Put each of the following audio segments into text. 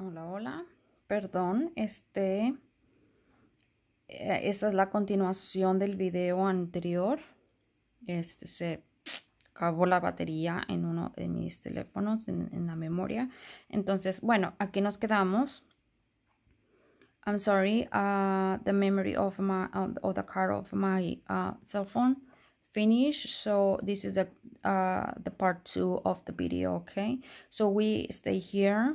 Hola, hola. Perdón, este... Eh, esa es la continuación del video anterior. Este se acabó la batería en uno de mis teléfonos, en, la memoria. Entonces, bueno, aquí nos quedamos. I'm sorry, uh, the memory of my, uh, the car of my uh, cell phone finished. So this is the, the part two of the video, okay? So we stay here.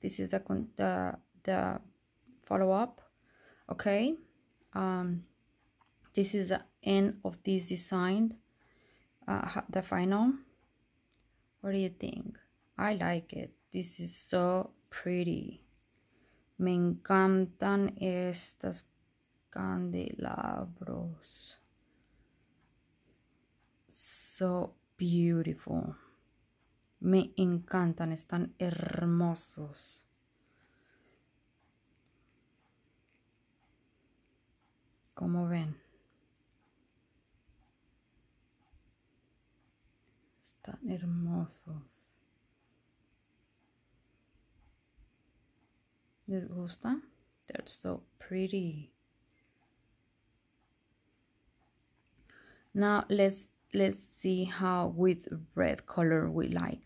this is the the, the follow-up okay um, this is the end of this design uh, the final what do you think I like it this is so pretty me encantan estas candelabros so beautiful Me encantan, están hermosos. Como ven. Están hermosos. ¿Les gusta? They're so pretty. Now let's let's see how with red color we like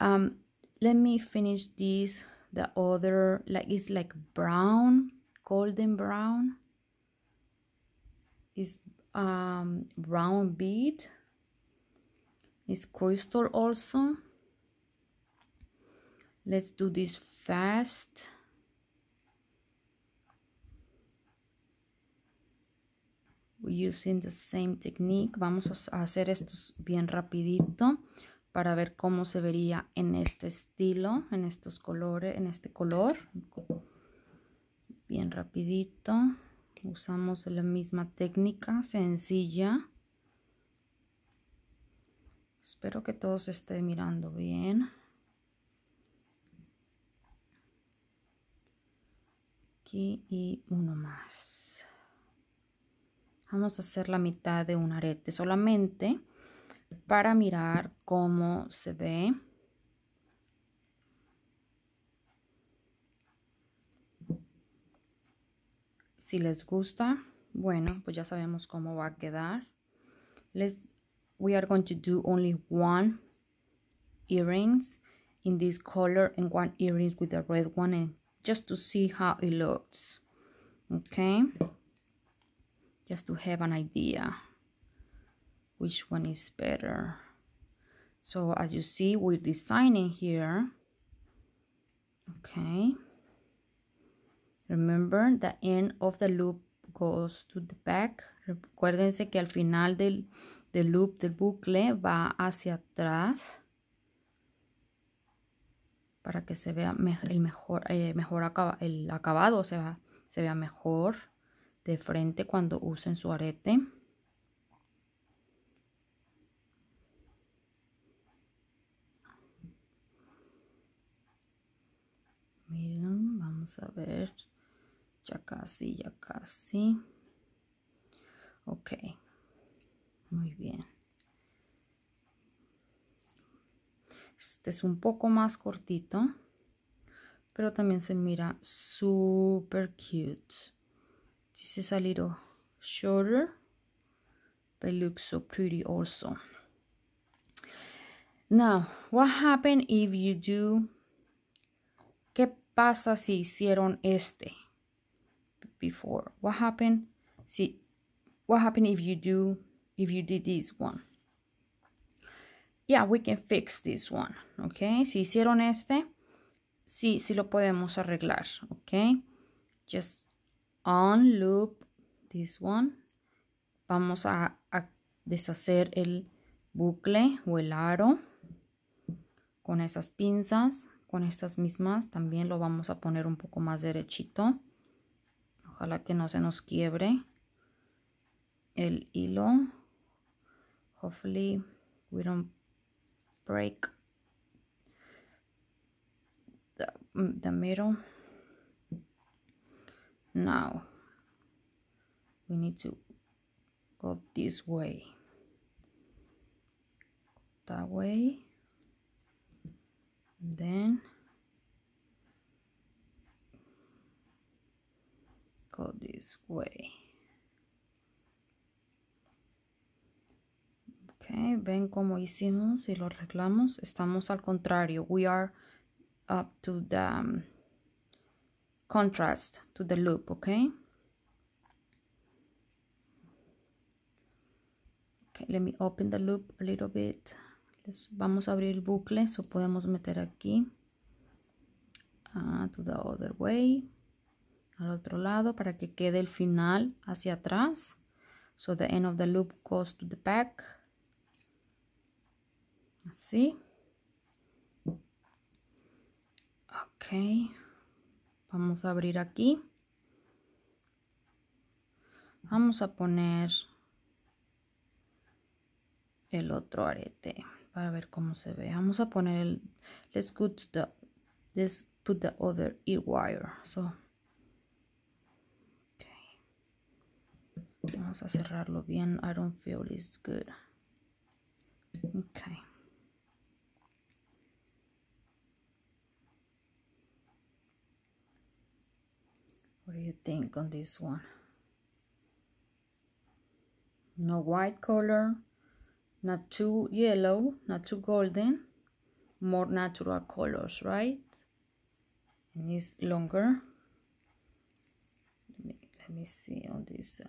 um let me finish this the other like it's like brown golden brown is um brown bead it's crystal also let's do this fast using the same technique. Vamos a hacer estos bien rapidito para ver cómo se vería en este estilo, en estos colores, en este color. Bien rapidito. Usamos la misma técnica, sencilla. Espero que todos se esté mirando bien. Aquí y uno más vamos a hacer la mitad de un arete solamente para mirar cómo se ve si les gusta bueno pues ya sabemos cómo va a quedar les we are going to do only one earrings in this color and one earrings with the red one just to see how it looks okay just to have an idea which one is better so as you see we're designing here okay remember the end of the loop goes to the back recuérdense que al final del, del loop del bucle va hacia atrás para que se vea el mejor, eh, mejor acaba, el acabado, o sea, se vea mejor de frente cuando usen su arete. Miren, vamos a ver. Ya casi, ya casi. Ok. Muy bien. Este es un poco más cortito, pero también se mira súper cute. this is a little shorter but looks so pretty also now what happened if you do qué pasa si hicieron este before what happened see what happened if you do if you did this one yeah we can fix this one okay si hicieron este sí sí lo podemos arreglar okay just on loop this one. Vamos a, deshacer el bucle o el aro con esas pinzas, con estas mismas. También lo vamos a poner un poco más derechito. Ojalá que no se nos quiebre el hilo. Hopefully we don't break the, the middle now we need to go this way that way then go this way okay ven como hicimos y lo arreglamos estamos al contrario we are up to the um, contrast to the loop, okay? Okay, let me open the loop a little bit. vamos a abrir el bucle, so podemos meter aquí. Ah, to the other way. Al otro lado para que quede el final hacia atrás. So the end of the loop goes to the back. Así. Okay vamos a abrir aquí vamos a poner el otro arete para ver cómo se ve vamos a poner el let's go to the let's put the other ear wire so vamos a cerrarlo bien I don't feel it's good okay What do you think on this one? No white color, not too yellow, not too golden, more natural colors, right? And it's longer. Let me, let me see on this.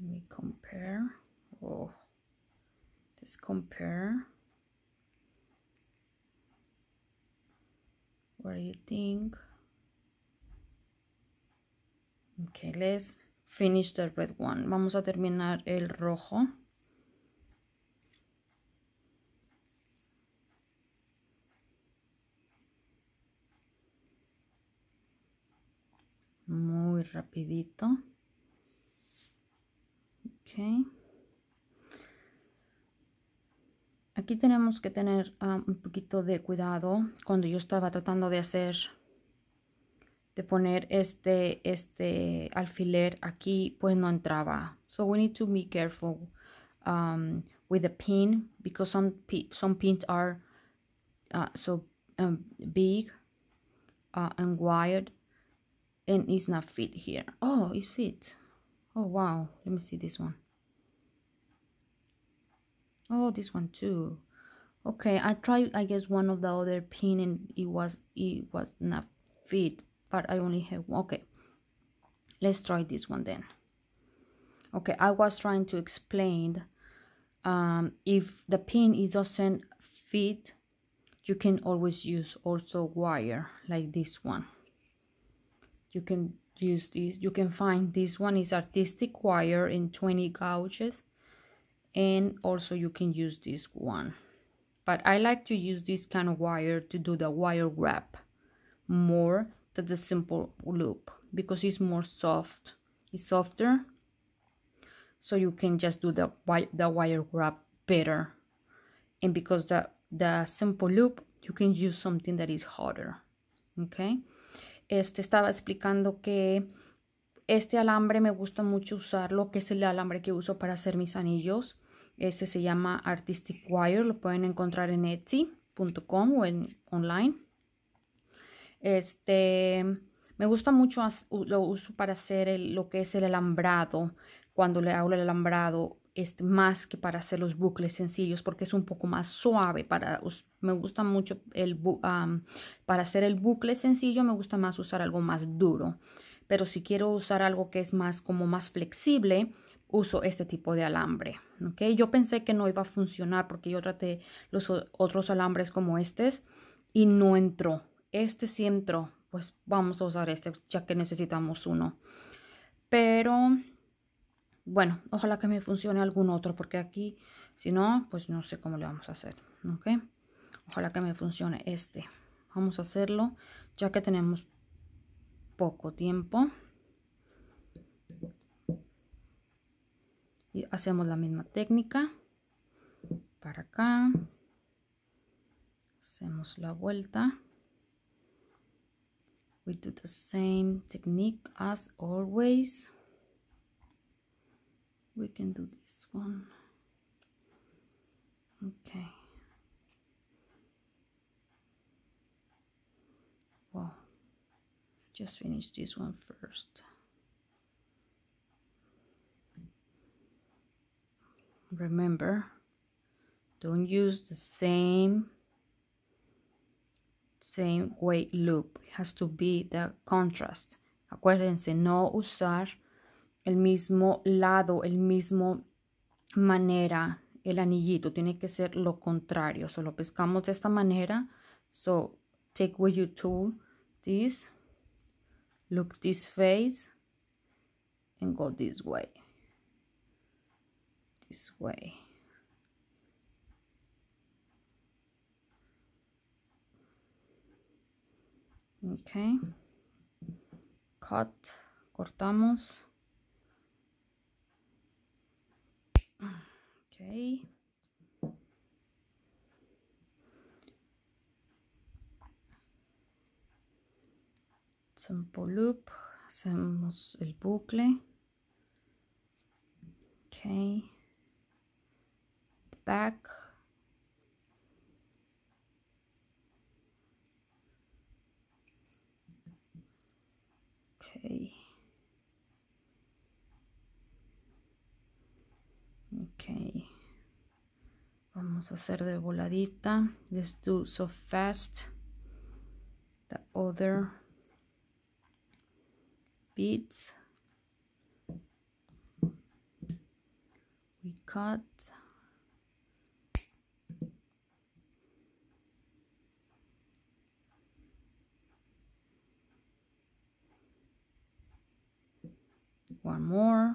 Let me compare. Oh, let's compare. What do you think? Okay, let's finish the red one. Vamos a terminar el rojo. Muy rapidito. Okay. Aquí tenemos que tener um, un poquito de cuidado. Cuando yo estaba tratando de hacer, de poner este, este alfiler aquí, pues no entraba. So we need to be careful um, with the pin because some, pins are uh, so um, big uh, and wired and it's not fit here. Oh, it fits. Oh, wow. Let me see this one. oh this one too okay i tried i guess one of the other pin and it was it was not fit but i only have one okay let's try this one then okay i was trying to explain um, if the pin is doesn't fit you can always use also wire like this one you can use this you can find this one is artistic wire in 20 gauges and also you can use this one but I like to use this kind of wire to do the wire wrap more than the simple loop because it's more soft it's softer so you can just do the, the wire wrap better and because the the simple loop you can use something that is harder okay este estaba explicando que Este alambre me gusta mucho usarlo, que es el alambre que uso para hacer mis anillos. Ese se llama Artistic Wire, lo pueden encontrar en Etsy.com o en online. Este, me gusta mucho, lo uso para hacer lo que es el alambrado, cuando le hago el alambrado, este, más que para hacer los bucles sencillos, porque es un poco más suave. Para, me gusta mucho el, para hacer el bucle sencillo, me gusta más usar algo más duro pero si quiero usar algo que es más como más flexible, uso este tipo de alambre. Yo pensé que no iba a funcionar porque yo traté los otros alambres como estos y no entró. Este sí entró, pues vamos a usar este ya que necesitamos uno. Pero bueno, ojalá que me funcione algún otro porque aquí, si no, pues no sé cómo le vamos a hacer. Ojalá que me funcione este. Vamos a hacerlo ya que tenemos poco tiempo. Y hacemos la misma técnica. Para acá. Hacemos la vuelta. We do the same technique as always. We can do this one. Okay. just finish this one first remember don't use the same same weight loop it has to be the contrast acuérdense no usar el mismo lado el mismo manera el anillito tiene que ser lo contrario Solo pescamos de esta manera so take with you tool this look this face and go this way this way okay cut cortamos okay simple loop hacemos el bucle ok back okay okay vamos a hacer de voladita let's do so fast the other we cut one more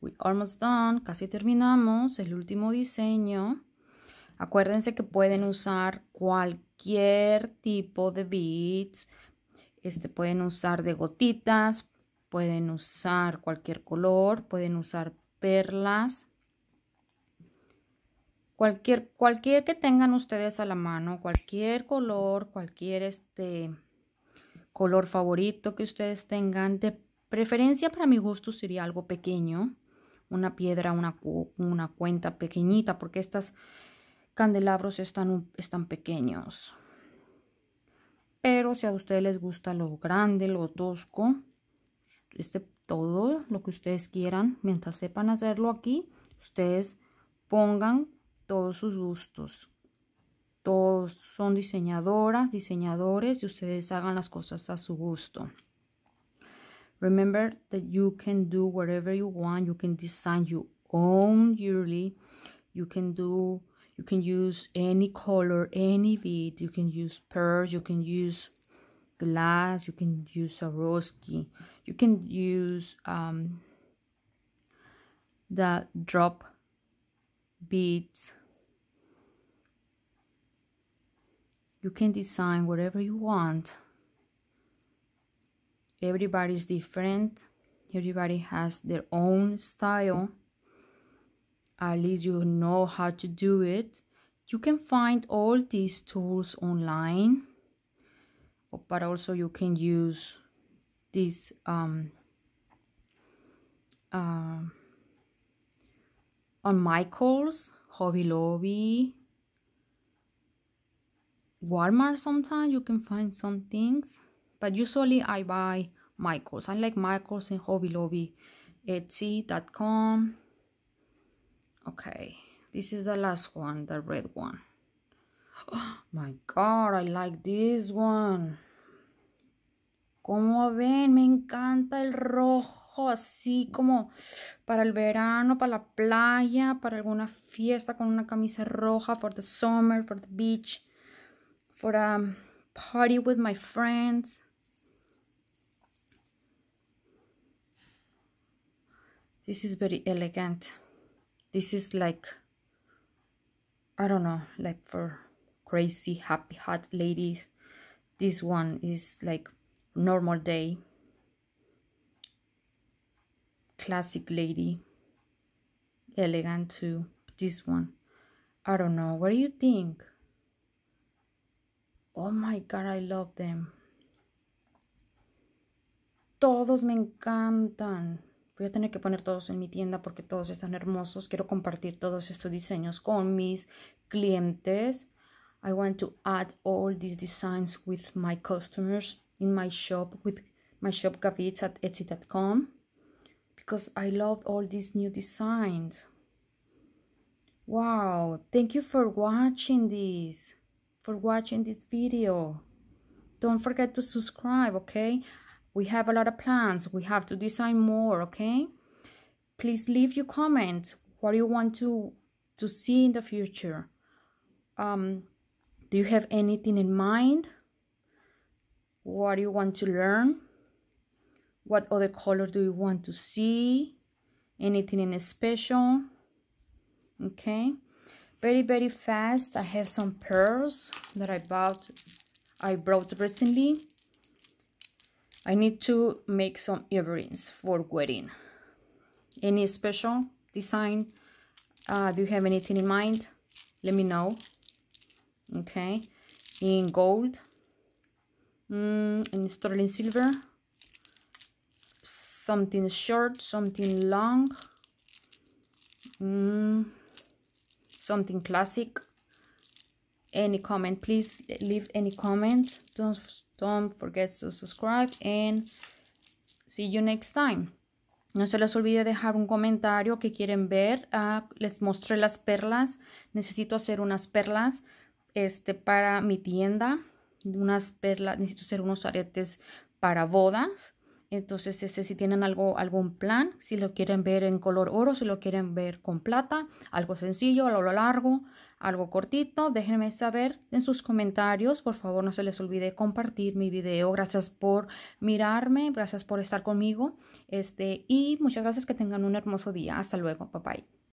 we almost done casi terminamos el último diseño acuérdense que pueden usar cualquier tipo de bits. este pueden usar de gotitas pueden usar cualquier color, pueden usar perlas, cualquier, cualquier que tengan ustedes a la mano, cualquier color, cualquier este color favorito que ustedes tengan, de preferencia para mi gusto sería algo pequeño, una piedra, una, cuenta pequeñita, porque estos candelabros están, están pequeños. Pero si a ustedes les gusta lo grande, lo tosco, este, todo lo que ustedes quieran, mientras sepan hacerlo aquí, ustedes pongan todos sus gustos. Todos son diseñadoras, diseñadores y ustedes hagan las cosas a su gusto. Remember that you can do whatever you want. You can design your own yearly. You can do, you can use any color, any bead. You can use pearls, you can use glass, you can use a Swarovski. you can use um, the drop beads you can design whatever you want everybody's different everybody has their own style at least you know how to do it you can find all these tools online but also you can use these um, uh, on Michaels, Hobby Lobby, Walmart sometimes you can find some things but usually I buy Michaels. I like Michaels and Hobby Lobby, Etsy.com. Okay, this is the last one, the red one. Oh my god, I like this one. Como ven, me encanta el rojo, así como para el verano, para la playa, para alguna fiesta con una camisa roja, for the summer, for the beach, for a party with my friends. This is very elegant. This is like, I don't know, like for crazy, happy, hot ladies. This one is like Normal Day, Classic Lady, Elegant too. This one. I don't know. What do you think? Oh my god, I love them. Todos me encantan. Voy a tener que poner todos en mi tienda porque todos están hermosos. Quiero compartir todos estos diseños con mis clientes. I want to add all these designs with my customers in my shop with my shop Gavits at Etsy.com because I love all these new designs. Wow, thank you for watching this, for watching this video. Don't forget to subscribe, okay? We have a lot of plans. We have to design more, okay? Please leave your comments. what you want to, to see in the future. Um, do you have anything in mind? what do you want to learn what other colors do you want to see anything in special okay very very fast i have some pearls that i bought i brought recently i need to make some earrings for wedding any special design uh, do you have anything in mind let me know okay in gold Mm, en sterling silver something short something long mm, something classic any comment please leave any comment don't don't forget to subscribe and see you next time no se les olvide dejar un comentario que quieren ver ah, les mostré las perlas necesito hacer unas perlas este para mi tienda unas perlas, necesito hacer unos aretes para bodas. Entonces, este, si tienen algo, algún plan, si lo quieren ver en color oro, si lo quieren ver con plata, algo sencillo, algo largo, algo cortito, déjenme saber en sus comentarios. Por favor, no se les olvide compartir mi video. Gracias por mirarme, gracias por estar conmigo. Este, y muchas gracias que tengan un hermoso día. Hasta luego, bye bye.